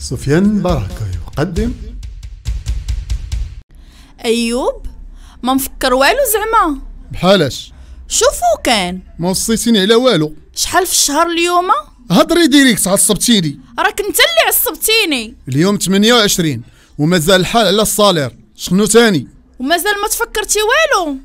سفيان بركة يقدم أيوب ما مفكر والو زعما بحالاش شوفو كان ما وصيتيني على والو شحال في الشهر اليوم هضري ديريكت عصبتيني راك انت اللي عصبتيني اليوم 28 ومازال الحال على الصالير شنو تاني ومازال ما تفكرتي والو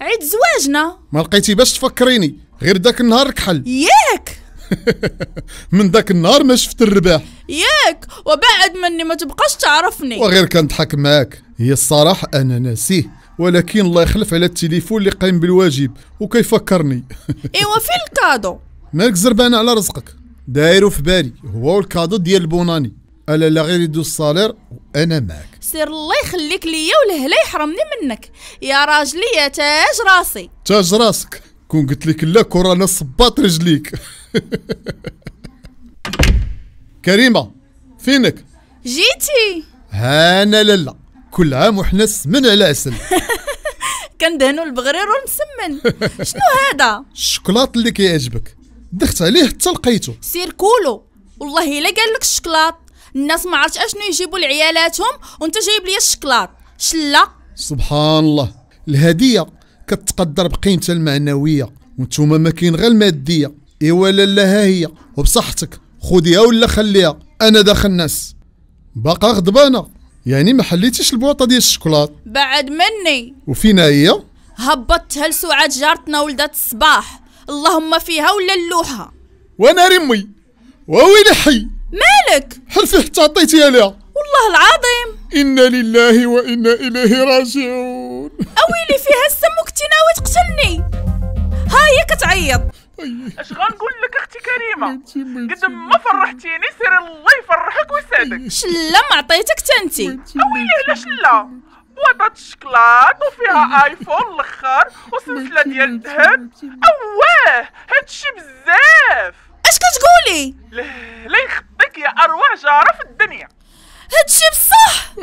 عيد زواجنا ما لقيتي باش تفكريني غير داك النهار كحل ياك من ذاك النهار ما شفت الرباح ياك وبعد مني ما تبقاش تعرفني وغير كنضحك معاك هي الصراحه انا ناسيه ولكن الله يخلف على التليفون اللي قايم بالواجب وكيفكرني ايوا فين الكادو مالك زربانه على رزقك دايرو في بالي هو الكادو ديال البوناني الا لا غير يدوز الصالير وانا معك سير الله يخليك ليا ولهلا يحرمني منك يا راجلي يا تاج راسي تاج راسك كون قلت لك لا كون رانا صباط رجليك كريمه فينك جيتي هانا لالا كل عام وحنا سمن على عسل كندهنوا البغرير والمسمن شنو هذا الشكلاط اللي كيعجبك دخت عليه حتى لقيته سير كولو والله الا قال لك الشكلاط الناس ما عرفتش اشنو يجيبوا لعيالاتهم وانت جايب لي الشكلاط شلا سبحان الله الهديه كتقدر بقيمتها المعنويه وانتوما ما كاين غير الماديه ايوا ولا لا ها هي وبصحتك خديها ولا خليها انا داخل الناس باقا غضبانه يعني ما حليتيش البوطه ديال الشوكولات بعد مني وفينا هي هبطتها لسعاد جارتنا ولدات الصباح اللهم فيها ولا اللوحه وانا رمي وويلي حي مالك حرفي حتى عطيتيها ليها والله العظيم انا لله وانا اليه راجعون اويلي فيها السم وكنتي ناوي تقتلني ها هي كتعيط طيب. اش غنقول لك اختي كريمه قد ما فرحتيني سير الله يفرحك ويسعدك طيب. شلا ما عطيتك انت اويلي على شلا بواطة الشكلاط وفيها ايفون الاخر وسلسله ديال الذهب اواه هادشي بزاف اش كتقولي لا يخطيك يا اروع جاره في الدنيا هادشي بصح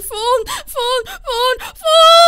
phone, phone, phone, phone.